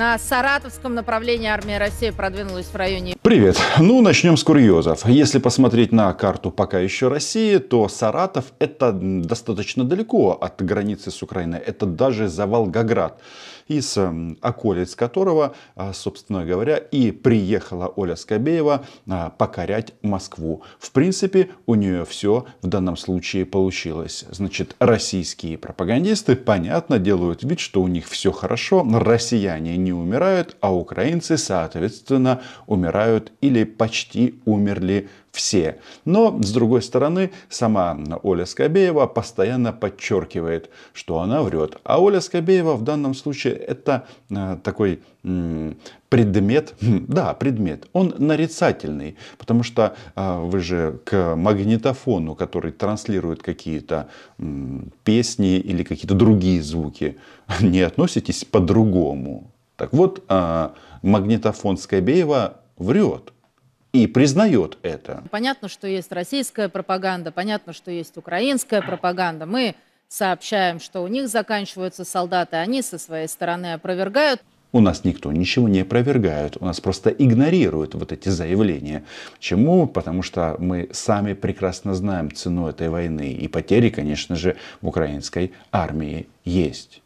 На саратовском направлении армия России продвинулась в районе... Привет! Ну, начнем с курьезов. Если посмотреть на карту пока еще России, то Саратов это достаточно далеко от границы с Украиной. Это даже за Волгоград из околиц которого, а, собственно говоря, и приехала Оля Скобеева а, покорять Москву. В принципе, у нее все в данном случае получилось. Значит, российские пропагандисты, понятно, делают вид, что у них все хорошо, россияне не умирают, а украинцы, соответственно, умирают или почти умерли все. Но, с другой стороны, сама Оля Скобеева постоянно подчеркивает, что она врет. А Оля Скобеева в данном случае это э, такой предмет, хм, да, предмет, он нарицательный, потому что а, вы же к магнитофону, который транслирует какие-то песни или какие-то другие звуки, не относитесь по-другому. Так вот, а, магнитофон Скобеева врет и признает это. Понятно, что есть российская пропаганда, понятно, что есть украинская пропаганда. Мы сообщаем, что у них заканчиваются солдаты, они со своей стороны опровергают. У нас никто ничего не опровергает, у нас просто игнорируют вот эти заявления. Почему? Потому что мы сами прекрасно знаем цену этой войны, и потери, конечно же, в украинской армии есть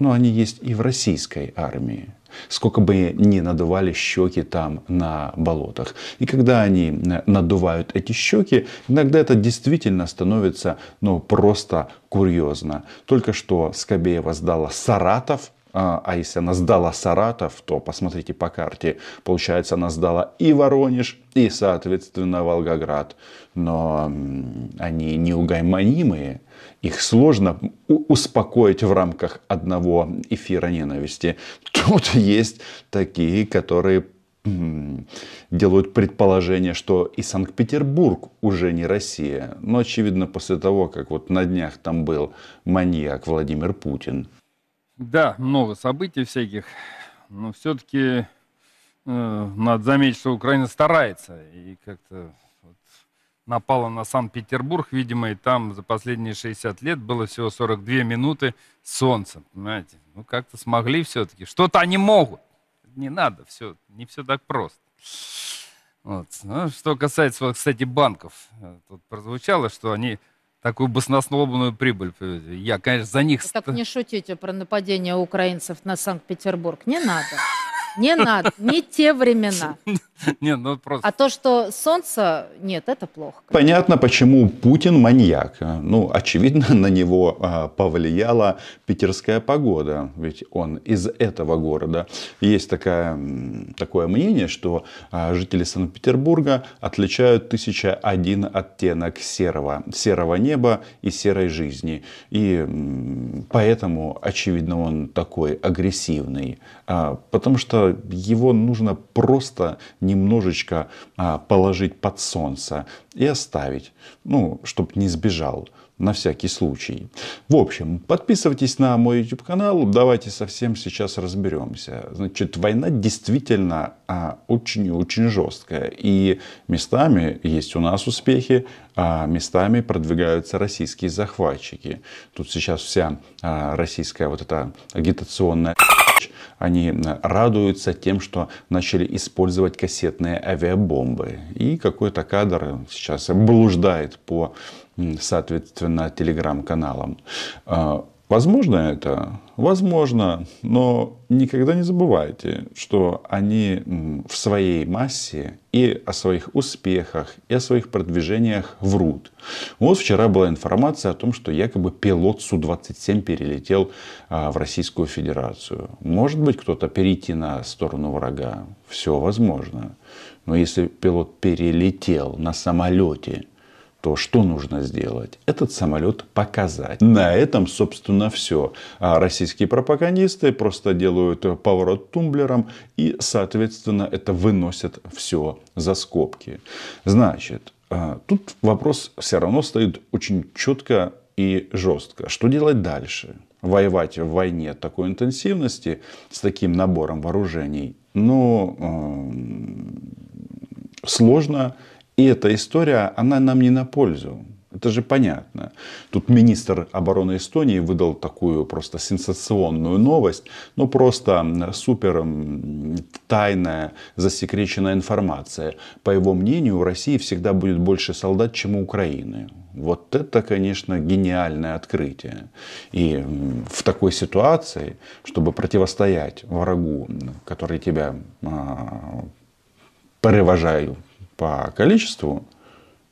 но они есть и в российской армии. Сколько бы ни надували щеки там на болотах. И когда они э, надувают эти щеки, иногда это действительно становится ну, просто курьезно. Только что Скобеева сдала Саратов, а, а если она сдала Саратов, то посмотрите по карте, получается, она сдала и Воронеж, и, соответственно, Волгоград. Но они неугаймонимые их сложно успокоить в рамках одного эфира ненависти. Тут есть такие, которые делают предположение, что и Санкт-Петербург уже не Россия. Но, очевидно, после того, как вот на днях там был маньяк Владимир Путин. Да, много событий всяких. Но все-таки э, надо заметить, что Украина старается. И как-то напала на Санкт-Петербург, видимо, и там за последние 60 лет было всего 42 минуты солнца, понимаете? Ну, как-то смогли все-таки. Что-то они могут. Не надо, все, не все так просто. Вот. Ну, что касается, кстати, банков. Тут прозвучало, что они такую баснословную прибыль. Я, конечно, за них... Вы так не шутите про нападение украинцев на Санкт-Петербург. Не надо. Не надо. Не те времена. Нет, ну просто... А то, что солнце, нет, это плохо. Понятно, почему Путин маньяк. Ну, очевидно, на него а, повлияла питерская погода, ведь он из этого города. Есть такая, такое мнение, что а, жители Санкт-Петербурга отличают 1001 оттенок серого, серого неба и серой жизни. И поэтому, очевидно, он такой агрессивный, а, потому что его нужно просто не немножечко а, положить под солнце и оставить, ну, чтобы не сбежал на всякий случай. В общем, подписывайтесь на мой YouTube канал, давайте совсем сейчас разберемся. Значит, война действительно очень-очень а, очень жесткая. И местами есть у нас успехи, а местами продвигаются российские захватчики. Тут сейчас вся а, российская вот эта агитационная они э, радуются тем, что начали использовать кассетные авиабомбы. И какой-то кадр сейчас блуждает по соответственно, телеграм-каналам. А, Возможно это? Возможно, но никогда не забывайте, что они в своей массе и о своих успехах, и о своих продвижениях врут. Вот вчера была информация о том, что якобы пилот Су-27 перелетел а, в Российскую Федерацию. Может быть, кто-то перейти на сторону врага. Все возможно. Но если пилот перелетел на самолете – то что нужно сделать? Этот самолет показать. На этом, собственно, все. А российские пропагандисты просто делают поворот тумблером и, соответственно, это выносят все за скобки. Значит, а, тут вопрос все равно стоит очень четко и жестко. Что делать дальше? Воевать в войне такой интенсивности с таким набором вооружений, ну, сложно и эта история, она нам не на пользу. Это же понятно. Тут министр обороны Эстонии выдал такую просто сенсационную новость, но просто супер тайная, засекреченная информация. По его мнению, у России всегда будет больше солдат, чем у Украины. Вот это, конечно, гениальное открытие. И в такой ситуации, чтобы противостоять врагу, который тебя э, а, перевожает по количеству,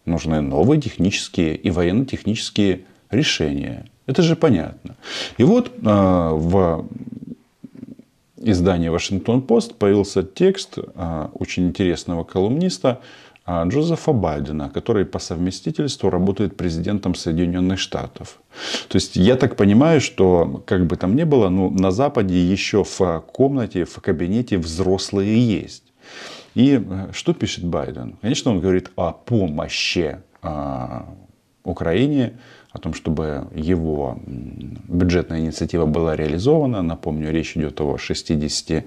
нужны новые технические и военно-технические решения. Это же понятно. И вот э, в издании Вашингтон Пост появился текст э, очень интересного колумниста э, Джозефа Байдена, который по совместительству работает президентом Соединенных Штатов. То есть я так понимаю, что как бы там ни было, ну, на Западе еще в комнате, в кабинете взрослые есть. И э, что пишет Байден? Конечно, он говорит о помощи а, Украине, о том, чтобы его бюджетная инициатива была реализована. Напомню, речь идет о 61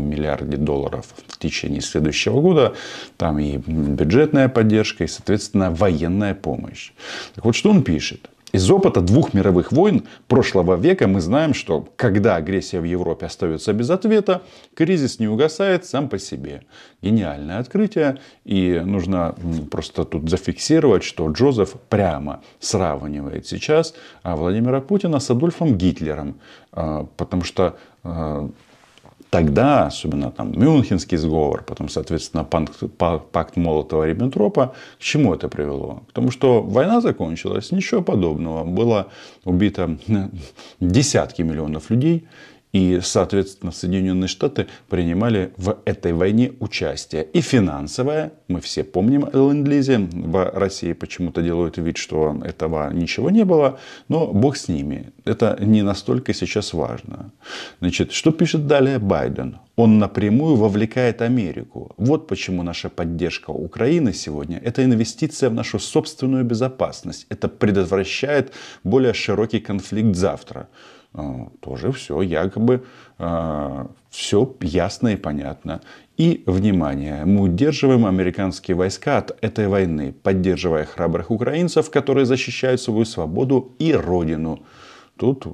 миллиарде долларов в течение следующего года. Там и бюджетная поддержка, и, соответственно, военная помощь. Так вот, что он пишет? Из опыта двух мировых войн прошлого века мы знаем, что когда агрессия в Европе остается без ответа, кризис не угасает сам по себе. Гениальное открытие. И нужно просто тут зафиксировать, что Джозеф прямо сравнивает сейчас а Владимира Путина с Адольфом Гитлером. А, потому что а, тогда, особенно там Мюнхенский сговор, потом, соответственно, пакт, пакт Молотова-Риббентропа, к чему это привело? К тому, что война закончилась, ничего подобного. Было убито десятки миллионов людей, и, соответственно, Соединенные Штаты принимали в этой войне участие. И финансовое, мы все помним о ленд-лизе, в России почему-то делают вид, что этого ничего не было, но бог с ними. Это не настолько сейчас важно. Значит, что пишет далее Байден? Он напрямую вовлекает Америку. Вот почему наша поддержка Украины сегодня – это инвестиция в нашу собственную безопасность. Это предотвращает более широкий конфликт завтра. Э, тоже все якобы, э, все ясно и понятно. И, внимание, мы удерживаем американские войска от этой войны, поддерживая храбрых украинцев, которые защищают свою свободу и родину. Тут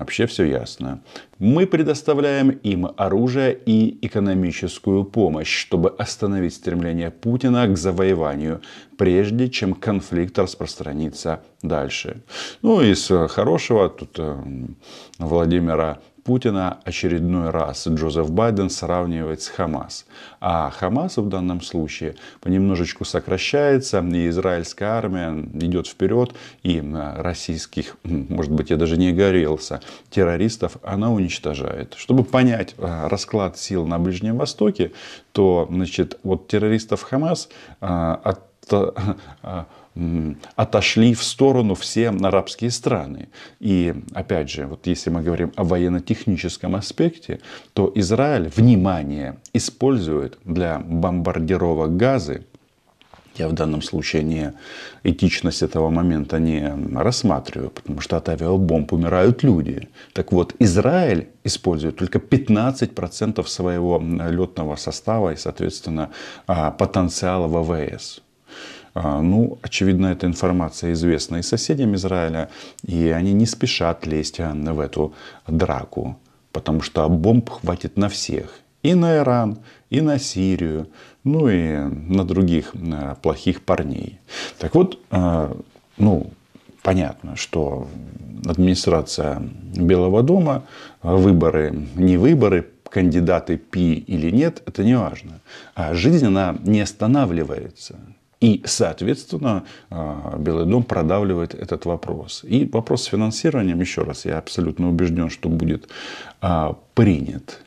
Вообще все ясно. Мы предоставляем им оружие и экономическую помощь, чтобы остановить стремление Путина к завоеванию, прежде чем конфликт распространится дальше. Ну, из э, хорошего тут эм, Владимира Путина очередной раз Джозеф Байден сравнивает с Хамас. А Хамас в данном случае понемножечку сокращается, и израильская армия идет вперед, и российских, может быть, я даже не горелся, террористов она уничтожает. Чтобы понять а, расклад сил на Ближнем Востоке, то значит, вот террористов Хамас а, от а, отошли в сторону все арабские страны. И опять же, вот если мы говорим о военно-техническом аспекте, то Израиль, внимание, использует для бомбардировок газы, я в данном случае не этичность этого момента не рассматриваю, потому что от авиабомб умирают люди. Так вот, Израиль использует только 15% своего летного состава и, соответственно, а, потенциала ВВС. А, ну, очевидно, эта информация известна и соседям Израиля, и они не спешат лезть а, в эту драку, потому что бомб хватит на всех. И на Иран, и на Сирию, ну и на других э, плохих парней. Так вот, э, ну, понятно, что администрация Белого дома, э, выборы, не выборы, кандидаты пи или нет, это не важно. А жизнь, она не останавливается. И, соответственно, а, Белый дом продавливает этот вопрос. И вопрос с финансированием, еще раз, я абсолютно убежден, что будет а, принят.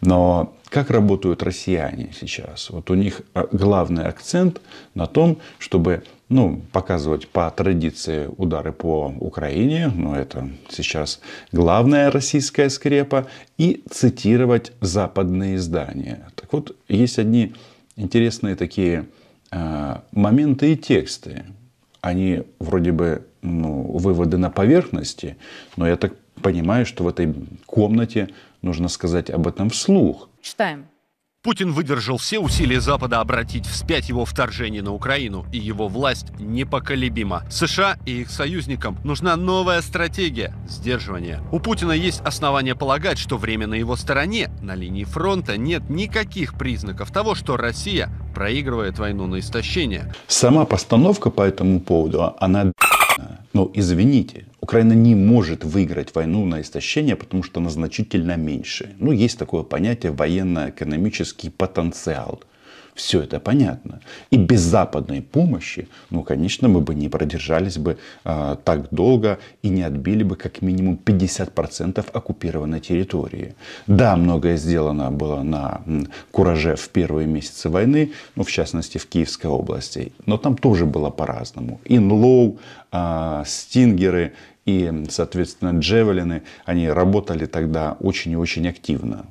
Но как работают россияне сейчас? Вот у них а, главный акцент на том, чтобы ну, показывать по традиции удары по Украине, но это сейчас главная российская скрепа, и цитировать западные издания. Так вот, есть одни интересные такие Э, моменты и тексты, они вроде бы ну, выводы на поверхности, но я так понимаю, что в этой комнате нужно сказать об этом вслух. Читаем. Путин выдержал все усилия Запада обратить вспять его вторжение на Украину, и его власть непоколебима. США и их союзникам нужна новая стратегия сдерживания. У Путина есть основания полагать, что время на его стороне. На линии фронта нет никаких признаков того, что Россия проигрывает войну на истощение. Сама постановка по этому поводу, она... Ну, извините, Украина не может выиграть войну на истощение, потому что она значительно меньше. Ну, есть такое понятие военно-экономический потенциал. Все это понятно. И без западной помощи, ну, конечно, мы бы не продержались бы э, так долго и не отбили бы как минимум 50% оккупированной территории. Да, многое сделано было на кураже в первые месяцы войны, ну, в частности, в Киевской области. Но там тоже было по-разному. Инлоу, э, стингеры и, соответственно, джевелины, они работали тогда очень и очень активно.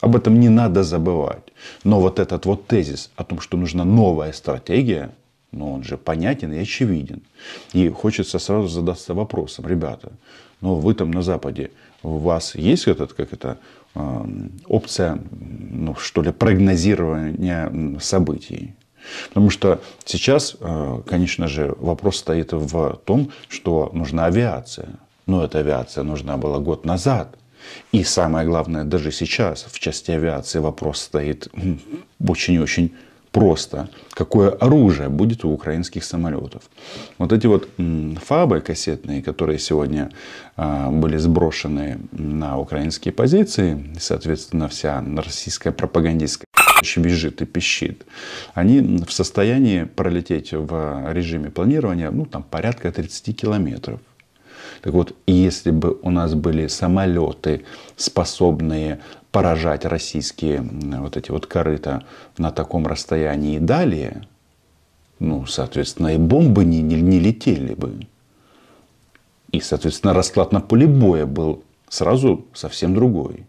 Об этом не надо забывать. Но вот этот вот тезис о том, что нужна новая стратегия, ну он же понятен и очевиден. И хочется сразу задаться вопросом, ребята, ну вы там на Западе, у вас есть этот, как это, эм, опция, ну что ли, прогнозирования событий? Потому что сейчас, э, конечно же, вопрос стоит в том, что нужна авиация. Но эта авиация нужна была год назад. И самое главное, даже сейчас в части авиации вопрос стоит очень очень просто. Какое оружие будет у украинских самолетов? Вот эти вот фабы кассетные, которые сегодня а, были сброшены на украинские позиции, соответственно, вся российская пропагандистская Бежит и пищит, они в состоянии пролететь в режиме планирования ну, там, порядка 30 километров. Так вот, если бы у нас были самолеты, способные поражать российские вот эти вот корыта на таком расстоянии и далее, ну, соответственно, и бомбы не, не, не летели бы. И, соответственно, расклад на поле боя был сразу совсем другой.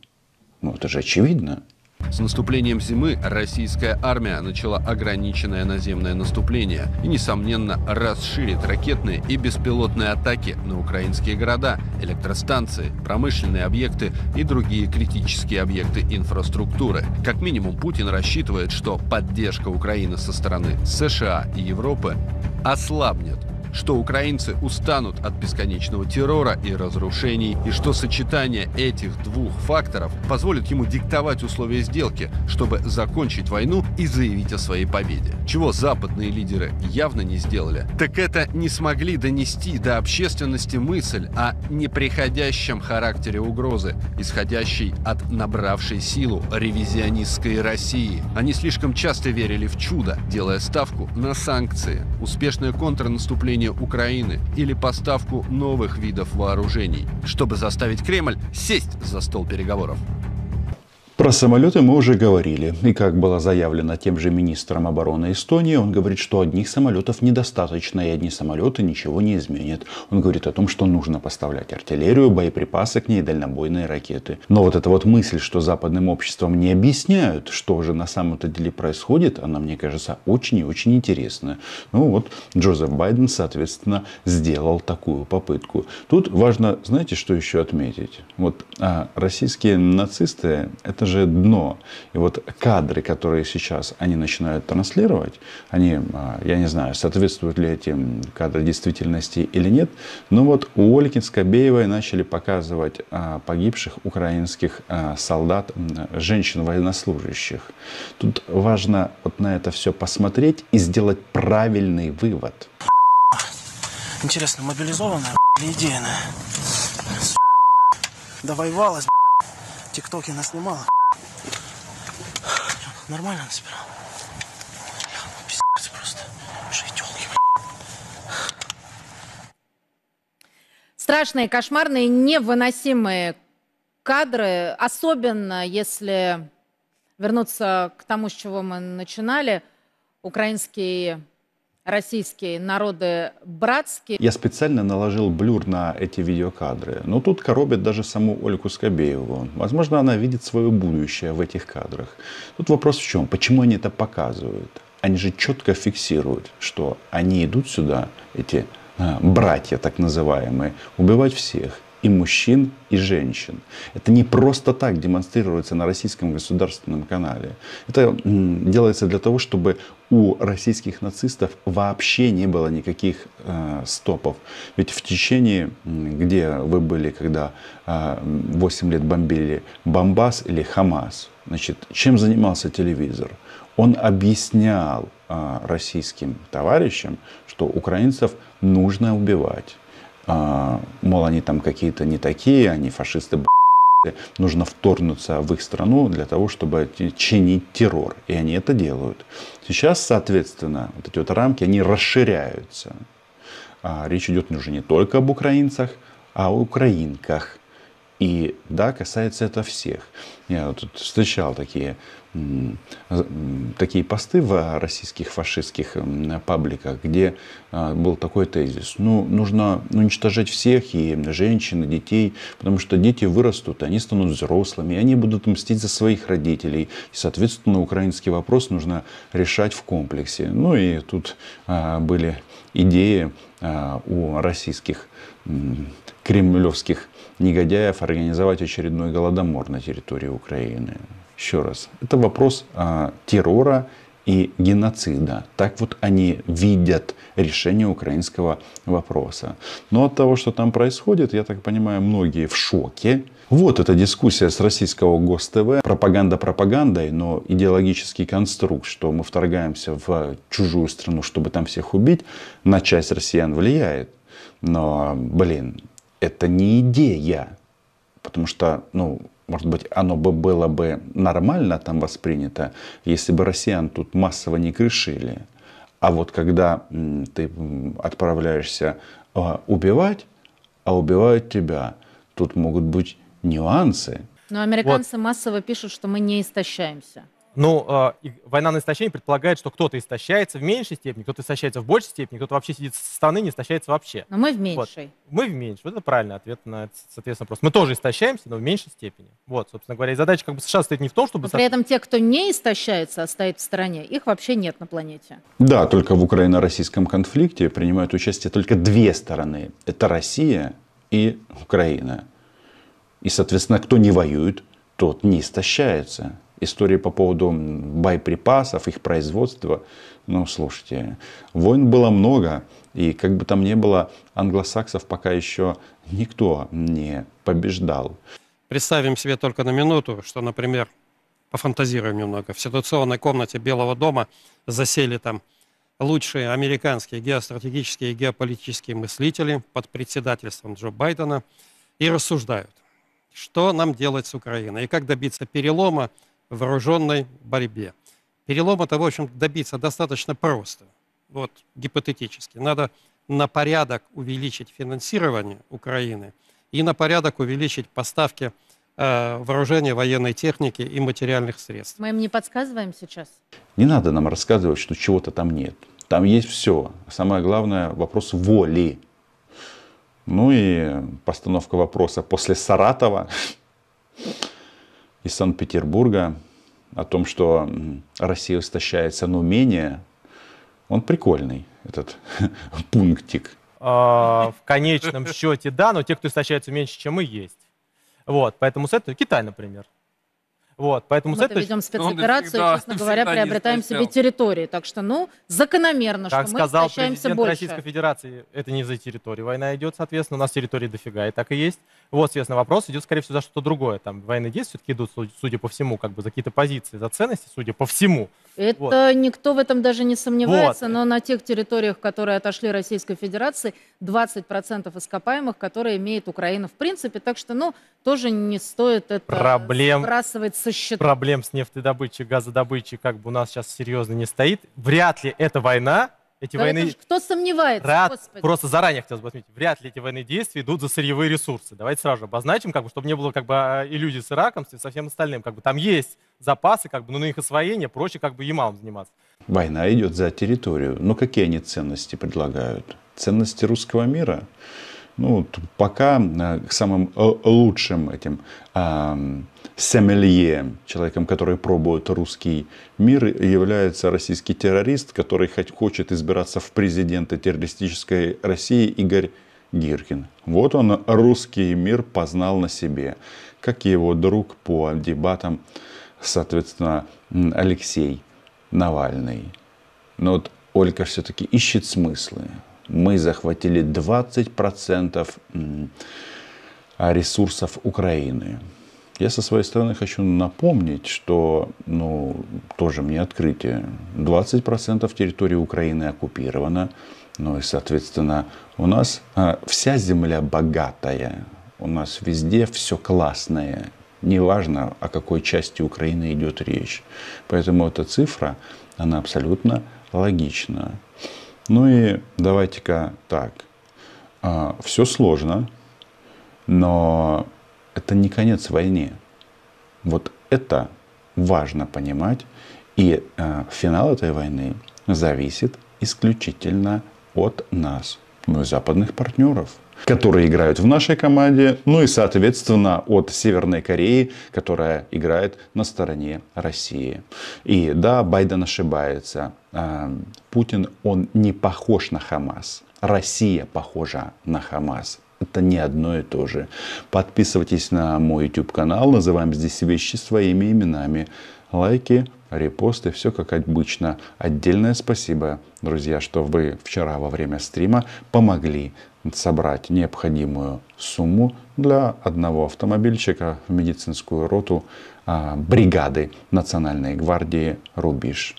Ну, это же очевидно. С наступлением зимы российская армия начала ограниченное наземное наступление и, несомненно, расширит ракетные и беспилотные атаки на украинские города, электростанции, промышленные объекты и другие критические объекты инфраструктуры. Как минимум, Путин рассчитывает, что поддержка Украины со стороны США и Европы ослабнет что украинцы устанут от бесконечного террора и разрушений, и что сочетание этих двух факторов позволит ему диктовать условия сделки, чтобы закончить войну и заявить о своей победе. Чего западные лидеры явно не сделали, так это не смогли донести до общественности мысль о неприходящем характере угрозы, исходящей от набравшей силу ревизионистской России. Они слишком часто верили в чудо, делая ставку на санкции. Успешное контрнаступление освобождение Украины или поставку новых видов вооружений, чтобы заставить Кремль сесть за стол переговоров. Про самолеты мы уже говорили. И как было заявлено тем же министром обороны Эстонии, он говорит, что одних самолетов недостаточно, и одни самолеты ничего не изменят. Он говорит о том, что нужно поставлять артиллерию, боеприпасы к ней, дальнобойные ракеты. Но вот эта вот мысль, что западным обществом не объясняют, что же на самом-то деле происходит, она, мне кажется, очень и очень интересна. Ну вот, Джозеф Байден, соответственно, сделал такую попытку. Тут важно, знаете, что еще отметить? Вот а, российские нацисты, это же дно. И вот кадры, которые сейчас они начинают транслировать, они, а, я не знаю, соответствуют ли этим кадры действительности или нет, но вот у Ольги Скобеевой начали показывать а, погибших украинских а, солдат, женщин военнослужащих. Тут важно вот на это все посмотреть и сделать правильный вывод. Интересно, мобилизованная или идейная? Довоевалась, тиктоки наснимала нормально насобирал. Страшные, кошмарные, невыносимые кадры, особенно если вернуться к тому, с чего мы начинали, украинский российские народы братские. Я специально наложил блюр на эти видеокадры, но тут коробит даже саму Ольгу Скобееву. Возможно, она видит свое будущее в этих кадрах. Тут вопрос в чем? Почему они это показывают? Они же четко фиксируют, что они идут сюда, эти а, братья так называемые, убивать всех – и мужчин, и женщин. Это не просто так демонстрируется на российском государственном канале. Это делается для того, чтобы у российских нацистов вообще не было никаких э, стопов. Ведь в течение, где вы были, когда э, 8 лет бомбили Бомбас или Хамас, значит, чем занимался телевизор? Он объяснял э, российским товарищам, что украинцев нужно убивать. А, мол, они там какие-то не такие, они фашисты, нужно вторнуться в их страну для того, чтобы чинить террор. И они это делают. Сейчас, соответственно, вот эти вот рамки, они расширяются. А, речь идет уже не только об украинцах, а о украинках. И да, касается это всех. Я ну, тут встречал такие, такие посты в российских фашистских пабликах, где а, был такой тезис. Ну, нужно уничтожать всех, и женщин, и детей, потому что дети вырастут, они станут взрослыми, и они будут мстить за своих родителей. И, соответственно, украинский вопрос нужно решать в комплексе. Ну и тут а, были идеи а, у российских кремлевских негодяев организовать очередной голодомор на территории Украины. Еще раз, это вопрос а, террора и геноцида. Так вот они видят решение украинского вопроса. Но от того, что там происходит, я так понимаю, многие в шоке. Вот эта дискуссия с российского ГосТВ. Пропаганда пропагандой, но идеологический конструкт, что мы вторгаемся в чужую страну, чтобы там всех убить, на часть россиян влияет. Но, блин, это не идея. Потому что, ну, может быть, оно бы было бы нормально там воспринято, если бы россиян тут массово не крышили. А вот когда ты отправляешься а, убивать, а убивают тебя, тут могут быть нюансы. Но американцы вот. массово пишут, что мы не истощаемся. Ну, э, война на истощение предполагает, что кто-то истощается в меньшей степени, кто-то истощается в большей степени, кто-то вообще сидит со стороны, не истощается вообще. Но мы в меньшей. Вот. Мы в меньшей. Вот это правильный ответ на этот, соответственно, вопрос. Мы тоже истощаемся, но в меньшей степени. Вот, собственно говоря, и задача как бы США стоит не в том, чтобы... Но при этом те, кто не истощается, а стоит в стороне, их вообще нет на планете. Да, только в украино-российском конфликте принимают участие только две стороны. Это Россия и Украина. И, соответственно, кто не воюет, тот не истощается истории по поводу боеприпасов, их производства. Ну, слушайте, войн было много, и как бы там ни было, англосаксов пока еще никто не побеждал. Представим себе только на минуту, что, например, пофантазируем немного, в ситуационной комнате Белого дома засели там лучшие американские геостратегические и геополитические мыслители под председательством Джо Байдена и рассуждают, что нам делать с Украиной и как добиться перелома, вооруженной борьбе. Перелома того, в общем, добиться достаточно просто. Вот гипотетически. Надо на порядок увеличить финансирование Украины и на порядок увеличить поставки э, вооружения, военной техники и материальных средств. Мы им не подсказываем сейчас? Не надо нам рассказывать, что чего-то там нет. Там есть все. Самое главное – вопрос воли. Ну и постановка вопроса после Саратова из Санкт-Петербурга о том, что Россия истощается, но менее, он прикольный, этот пунктик. А, в конечном счете, да, но те, кто истощается меньше, чем мы, есть. Вот, поэтому с этого Китай, например. Вот, поэтому мы ну, с этой... ведем ну, спецоперацию, всегда, и, честно говоря, приобретаем себе территории. Так что, ну, закономерно, как что мы сказал президент больше. Российской Федерации, это не за территорию война идет, соответственно, у нас территории дофига, и так и есть. Вот, соответственно, вопрос идет, скорее всего, за что-то другое. Там военные действия все-таки идут, судя по всему, как бы за какие-то позиции, за ценности, судя по всему. Это вот. никто в этом даже не сомневается, вот. но на тех территориях, которые отошли Российской Федерации, 20% ископаемых, которые имеет Украина в принципе, так что, ну, тоже не стоит это Проблем. сбрасывать с со счета. Проблем с нефтедобычей, газодобычей как бы у нас сейчас серьезно не стоит. Вряд ли это война, эти да войны... Кто сомневается, Рад... Господи. Просто заранее хотелось бы отметить, вряд ли эти войны действия идут за сырьевые ресурсы. Давайте сразу же обозначим, как бы, чтобы не было как бы а, иллюзий с Ираком, со всем остальным. Как бы, там есть запасы, как бы, но ну, на их освоение проще как бы Ямалом заниматься. Война идет за территорию. Но какие они ценности предлагают? Ценности русского мира? Ну, пока к э, самым э, лучшим этим а, сомелье, человеком, который пробует русский мир, является российский террорист, который хоть хочет избираться в президенты террористической России Игорь Гиркин. Вот он русский мир познал на себе, как и его друг по дебатам, соответственно, Алексей Навальный. Но вот Ольга все-таки ищет смыслы мы захватили 20% ресурсов Украины. Я со своей стороны хочу напомнить, что, ну, тоже мне открытие, 20% территории Украины оккупировано, ну и, соответственно, у нас а, вся земля богатая, у нас везде все классное, неважно, о какой части Украины идет речь. Поэтому эта цифра, она абсолютно логична. Ну и давайте-ка так. А, Все сложно, но это не конец войны. Вот это важно понимать. И а, финал этой войны зависит исключительно от нас, ну и западных партнеров которые играют в нашей команде, ну и, соответственно, от Северной Кореи, которая играет на стороне России. И да, Байден ошибается. А, Путин, он не похож на Хамас. Россия похожа на Хамас. Это не одно и то же. Подписывайтесь на мой YouTube канал. Называем здесь вещи своими именами. Лайки, репосты, все как обычно. Отдельное спасибо, друзья, что вы вчера во время стрима помогли собрать необходимую сумму для одного автомобильчика в медицинскую роту а, бригады Национальной гвардии Рубиш.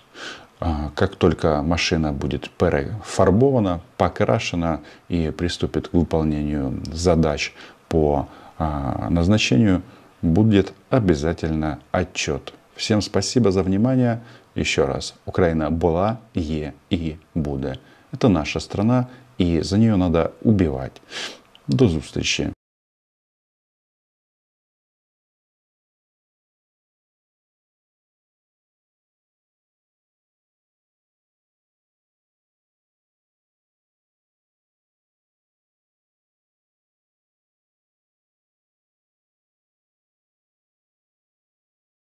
А, как только машина будет перефарбована, покрашена и приступит к выполнению задач по а, назначению, будет обязательно отчет. Всем спасибо за внимание. Еще раз, Украина была, е и будет. Это наша страна, и за нее надо убивать. До встречи.